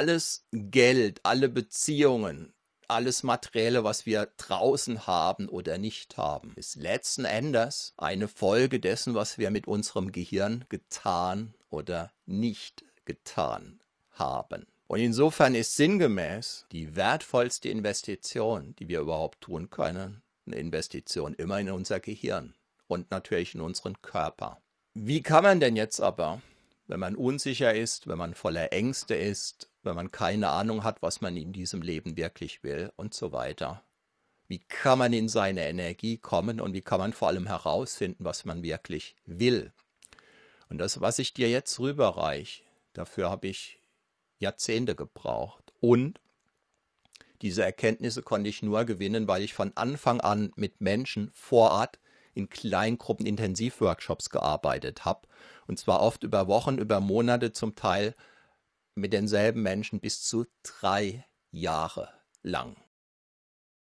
alles Geld, alle Beziehungen, alles Materielle, was wir draußen haben oder nicht haben, ist letzten Endes eine Folge dessen, was wir mit unserem Gehirn getan oder nicht getan haben. Und insofern ist sinngemäß die wertvollste Investition, die wir überhaupt tun können, eine Investition immer in unser Gehirn und natürlich in unseren Körper. Wie kann man denn jetzt aber, wenn man unsicher ist, wenn man voller Ängste ist, wenn man keine Ahnung hat, was man in diesem Leben wirklich will und so weiter. Wie kann man in seine Energie kommen und wie kann man vor allem herausfinden, was man wirklich will? Und das, was ich dir jetzt rüberreiche, dafür habe ich Jahrzehnte gebraucht. Und diese Erkenntnisse konnte ich nur gewinnen, weil ich von Anfang an mit Menschen vor Ort in Kleingruppen Intensivworkshops gearbeitet habe. Und zwar oft über Wochen, über Monate, zum Teil mit denselben Menschen bis zu drei Jahre lang.